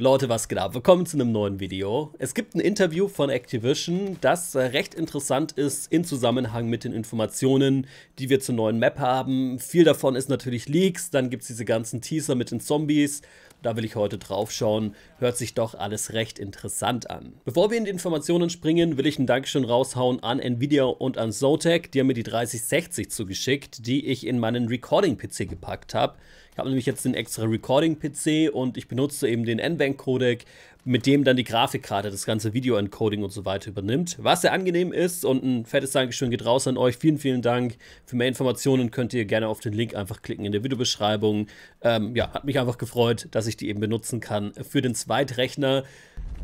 Leute, was geht ab? Willkommen zu einem neuen Video. Es gibt ein Interview von Activision, das äh, recht interessant ist in Zusammenhang mit den Informationen, die wir zur neuen Map haben. Viel davon ist natürlich Leaks, dann gibt es diese ganzen Teaser mit den Zombies. Da will ich heute drauf schauen. Hört sich doch alles recht interessant an. Bevor wir in die Informationen springen, will ich ein Dankeschön raushauen an Nvidia und an Zotac. Die haben mir die 3060 zugeschickt, die ich in meinen Recording-PC gepackt habe. Ich habe nämlich jetzt den extra Recording-PC und ich benutze eben den NBank-Codec, mit dem dann die Grafikkarte das ganze Video-Encoding und so weiter übernimmt. Was sehr angenehm ist und ein fettes Dankeschön geht raus an euch. Vielen, vielen Dank. Für mehr Informationen könnt ihr gerne auf den Link einfach klicken in der Videobeschreibung. Ähm, ja, hat mich einfach gefreut, dass ich die eben benutzen kann für den Zweitrechner.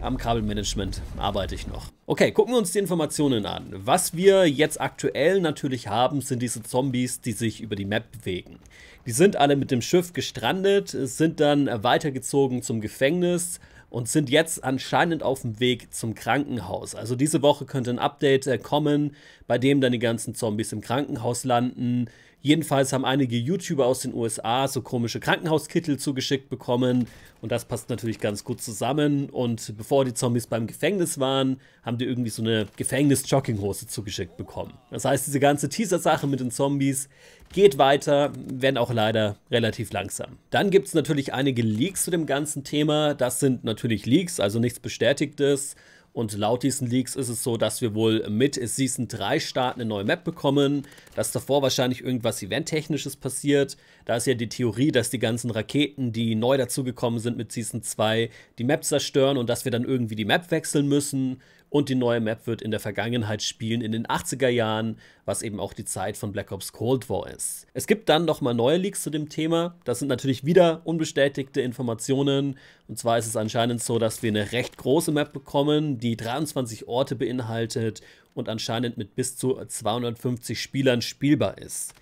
Am Kabelmanagement arbeite ich noch. Okay, gucken wir uns die Informationen an. Was wir jetzt aktuell natürlich haben, sind diese Zombies, die sich über die Map bewegen. Die sind alle mit dem Schiff gestrandet, sind dann weitergezogen zum Gefängnis und sind jetzt anscheinend auf dem Weg zum Krankenhaus. Also diese Woche könnte ein Update äh, kommen, bei dem dann die ganzen Zombies im Krankenhaus landen, Jedenfalls haben einige YouTuber aus den USA so komische Krankenhauskittel zugeschickt bekommen und das passt natürlich ganz gut zusammen. Und bevor die Zombies beim Gefängnis waren, haben die irgendwie so eine Gefängnis-Jogginghose zugeschickt bekommen. Das heißt, diese ganze Teaser-Sache mit den Zombies geht weiter, wenn auch leider relativ langsam. Dann gibt es natürlich einige Leaks zu dem ganzen Thema. Das sind natürlich Leaks, also nichts Bestätigtes. Und laut diesen Leaks ist es so, dass wir wohl mit Season 3 Start eine neue Map bekommen, dass davor wahrscheinlich irgendwas Eventtechnisches passiert. Da ist ja die Theorie, dass die ganzen Raketen, die neu dazugekommen sind mit Season 2, die Map zerstören und dass wir dann irgendwie die Map wechseln müssen. Und die neue Map wird in der Vergangenheit spielen, in den 80er Jahren, was eben auch die Zeit von Black Ops Cold War ist. Es gibt dann nochmal neue Leaks zu dem Thema. Das sind natürlich wieder unbestätigte Informationen. Und zwar ist es anscheinend so, dass wir eine recht große Map bekommen, die 23 Orte beinhaltet und anscheinend mit bis zu 250 Spielern spielbar ist.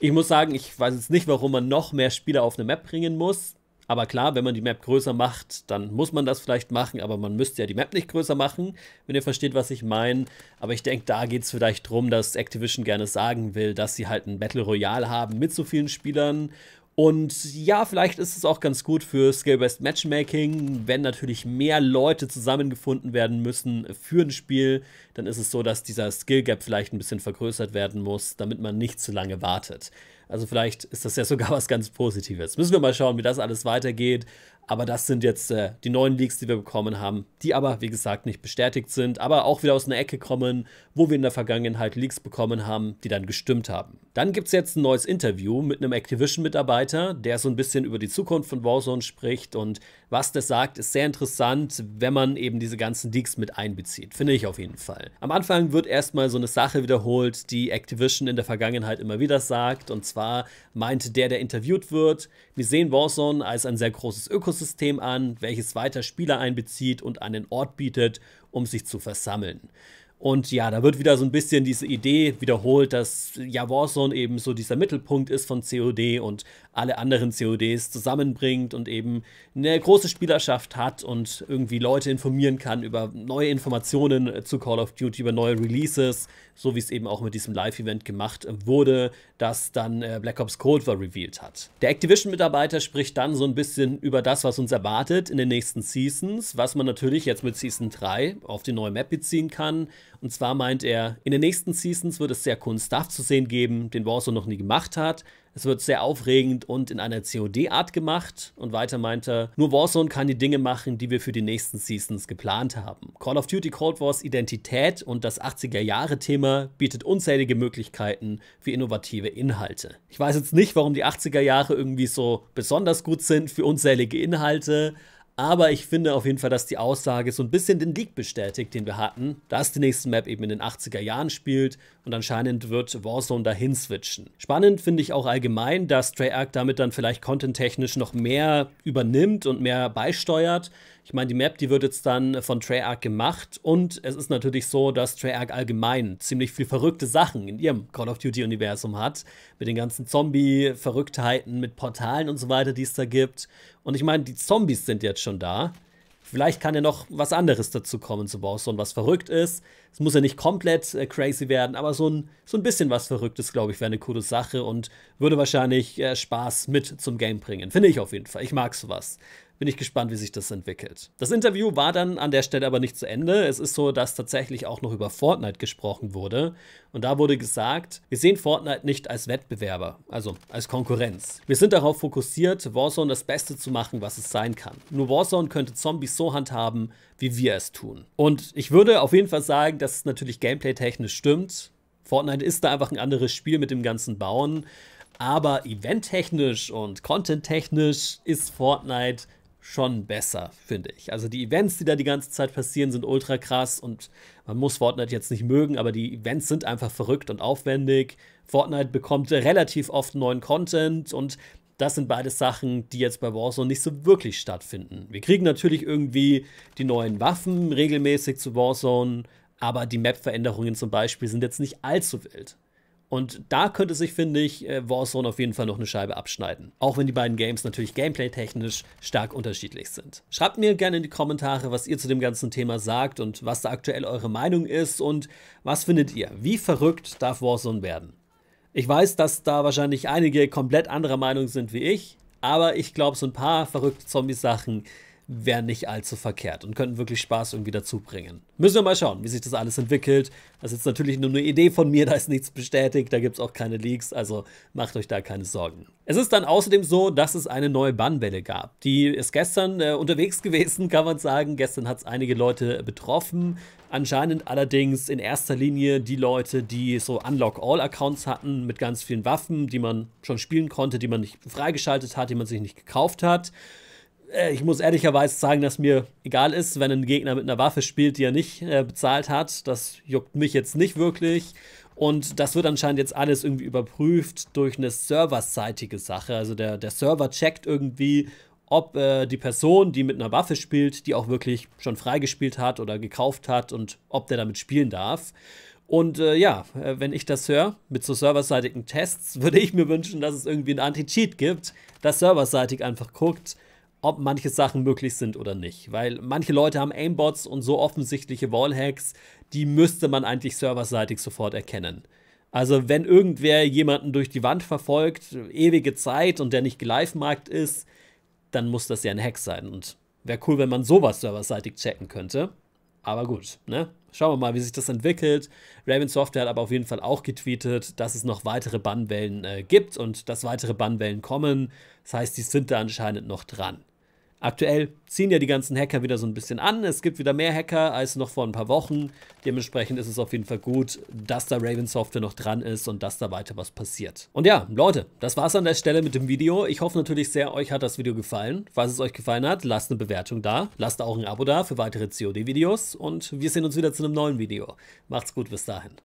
Ich muss sagen, ich weiß jetzt nicht, warum man noch mehr Spieler auf eine Map bringen muss. Aber klar, wenn man die Map größer macht, dann muss man das vielleicht machen, aber man müsste ja die Map nicht größer machen, wenn ihr versteht, was ich meine. Aber ich denke, da geht es vielleicht darum, dass Activision gerne sagen will, dass sie halt ein Battle Royale haben mit so vielen Spielern und ja, vielleicht ist es auch ganz gut für Skill-Based Matchmaking, wenn natürlich mehr Leute zusammengefunden werden müssen für ein Spiel, dann ist es so, dass dieser Skill-Gap vielleicht ein bisschen vergrößert werden muss, damit man nicht zu lange wartet. Also vielleicht ist das ja sogar was ganz Positives. Müssen wir mal schauen, wie das alles weitergeht. Aber das sind jetzt äh, die neuen Leaks, die wir bekommen haben, die aber, wie gesagt, nicht bestätigt sind, aber auch wieder aus einer Ecke kommen, wo wir in der Vergangenheit Leaks bekommen haben, die dann gestimmt haben. Dann gibt es jetzt ein neues Interview mit einem Activision-Mitarbeiter, der so ein bisschen über die Zukunft von Warzone spricht und was der sagt, ist sehr interessant, wenn man eben diese ganzen Leaks mit einbezieht. Finde ich auf jeden Fall. Am Anfang wird erstmal so eine Sache wiederholt, die Activision in der Vergangenheit immer wieder sagt, und zwar meinte der, der interviewt wird, wir sehen Warzone als ein sehr großes Ökosystem, Ökosystem an, welches weiter Spieler einbezieht und einen Ort bietet, um sich zu versammeln. Und ja, da wird wieder so ein bisschen diese Idee wiederholt, dass ja Warzone eben so dieser Mittelpunkt ist von COD und alle anderen CODs zusammenbringt und eben eine große Spielerschaft hat und irgendwie Leute informieren kann über neue Informationen äh, zu Call of Duty, über neue Releases, so wie es eben auch mit diesem Live-Event gemacht äh, wurde, das dann äh, Black Ops Cold War revealed hat. Der Activision-Mitarbeiter spricht dann so ein bisschen über das, was uns erwartet in den nächsten Seasons, was man natürlich jetzt mit Season 3 auf die neue Map beziehen kann. Und zwar meint er, in den nächsten Seasons wird es sehr coolen Stuff zu sehen geben, den Warzone noch nie gemacht hat. Es wird sehr aufregend und in einer COD-Art gemacht. Und weiter meint er, nur Warzone kann die Dinge machen, die wir für die nächsten Seasons geplant haben. Call of Duty Cold Wars Identität und das 80er-Jahre-Thema bietet unzählige Möglichkeiten für innovative Inhalte. Ich weiß jetzt nicht, warum die 80er-Jahre irgendwie so besonders gut sind für unzählige Inhalte, aber ich finde auf jeden Fall, dass die Aussage so ein bisschen den Leak bestätigt, den wir hatten, dass die nächste Map eben in den 80er Jahren spielt und anscheinend wird Warzone dahin switchen. Spannend finde ich auch allgemein, dass Treyarch damit dann vielleicht contenttechnisch noch mehr übernimmt und mehr beisteuert. Ich meine, die Map, die wird jetzt dann von Treyarch gemacht und es ist natürlich so, dass Treyarch allgemein ziemlich viel verrückte Sachen in ihrem Call of Duty-Universum hat. Mit den ganzen Zombie-Verrücktheiten, mit Portalen und so weiter, die es da gibt. Und ich meine, die Zombies sind jetzt schon da. Vielleicht kann ja noch was anderes dazu kommen zu Warzone, was verrückt ist. Es muss ja nicht komplett äh, crazy werden, aber so ein, so ein bisschen was Verrücktes, glaube ich, wäre eine coole Sache und würde wahrscheinlich äh, Spaß mit zum Game bringen. Finde ich auf jeden Fall. Ich mag sowas bin ich gespannt, wie sich das entwickelt. Das Interview war dann an der Stelle aber nicht zu Ende. Es ist so, dass tatsächlich auch noch über Fortnite gesprochen wurde. Und da wurde gesagt, wir sehen Fortnite nicht als Wettbewerber, also als Konkurrenz. Wir sind darauf fokussiert, Warzone das Beste zu machen, was es sein kann. Nur Warzone könnte Zombies so handhaben, wie wir es tun. Und ich würde auf jeden Fall sagen, dass es natürlich gameplay-technisch stimmt. Fortnite ist da einfach ein anderes Spiel mit dem ganzen Bauen. Aber eventtechnisch und contenttechnisch ist Fortnite schon besser, finde ich. Also die Events, die da die ganze Zeit passieren, sind ultra krass und man muss Fortnite jetzt nicht mögen, aber die Events sind einfach verrückt und aufwendig. Fortnite bekommt relativ oft neuen Content und das sind beides Sachen, die jetzt bei Warzone nicht so wirklich stattfinden. Wir kriegen natürlich irgendwie die neuen Waffen regelmäßig zu Warzone, aber die Map-Veränderungen zum Beispiel sind jetzt nicht allzu wild. Und da könnte sich, finde ich, äh, Warzone auf jeden Fall noch eine Scheibe abschneiden. Auch wenn die beiden Games natürlich gameplay-technisch stark unterschiedlich sind. Schreibt mir gerne in die Kommentare, was ihr zu dem ganzen Thema sagt und was da aktuell eure Meinung ist und was findet ihr? Wie verrückt darf Warzone werden? Ich weiß, dass da wahrscheinlich einige komplett anderer Meinung sind wie ich, aber ich glaube, so ein paar verrückte Zombie-Sachen wären nicht allzu verkehrt und könnten wirklich Spaß irgendwie dazu bringen. Müssen wir mal schauen, wie sich das alles entwickelt. Das ist jetzt natürlich nur eine Idee von mir, da ist nichts bestätigt, da gibt es auch keine Leaks, also macht euch da keine Sorgen. Es ist dann außerdem so, dass es eine neue Bannwelle gab. Die ist gestern äh, unterwegs gewesen, kann man sagen. Gestern hat es einige Leute betroffen. Anscheinend allerdings in erster Linie die Leute, die so Unlock-All-Accounts hatten mit ganz vielen Waffen, die man schon spielen konnte, die man nicht freigeschaltet hat, die man sich nicht gekauft hat. Äh, ich muss ehrlicherweise sagen, dass mir egal ist, wenn ein Gegner mit einer Waffe spielt, die er nicht äh, bezahlt hat. Das juckt mich jetzt nicht wirklich. Und das wird anscheinend jetzt alles irgendwie überprüft durch eine serverseitige Sache. Also der, der Server checkt irgendwie, ob äh, die Person, die mit einer Waffe spielt, die auch wirklich schon freigespielt hat oder gekauft hat und ob der damit spielen darf. Und äh, ja, äh, wenn ich das höre, mit so serverseitigen Tests, würde ich mir wünschen, dass es irgendwie ein Anti-Cheat gibt, das serverseitig einfach guckt, ob manche Sachen möglich sind oder nicht. Weil manche Leute haben Aimbots und so offensichtliche Wallhacks, die müsste man eigentlich serverseitig sofort erkennen. Also wenn irgendwer jemanden durch die Wand verfolgt, ewige Zeit und der nicht gelifemarkt ist, dann muss das ja ein Hack sein. Und wäre cool, wenn man sowas serverseitig checken könnte. Aber gut, ne? Schauen wir mal, wie sich das entwickelt. Raven Software hat aber auf jeden Fall auch getweetet, dass es noch weitere Bannwellen äh, gibt und dass weitere Bannwellen kommen. Das heißt, die sind da anscheinend noch dran. Aktuell ziehen ja die ganzen Hacker wieder so ein bisschen an. Es gibt wieder mehr Hacker als noch vor ein paar Wochen. Dementsprechend ist es auf jeden Fall gut, dass da Raven Software noch dran ist und dass da weiter was passiert. Und ja, Leute, das war's an der Stelle mit dem Video. Ich hoffe natürlich sehr, euch hat das Video gefallen. Falls es euch gefallen hat, lasst eine Bewertung da. Lasst auch ein Abo da für weitere COD-Videos. Und wir sehen uns wieder zu einem neuen Video. Macht's gut, bis dahin.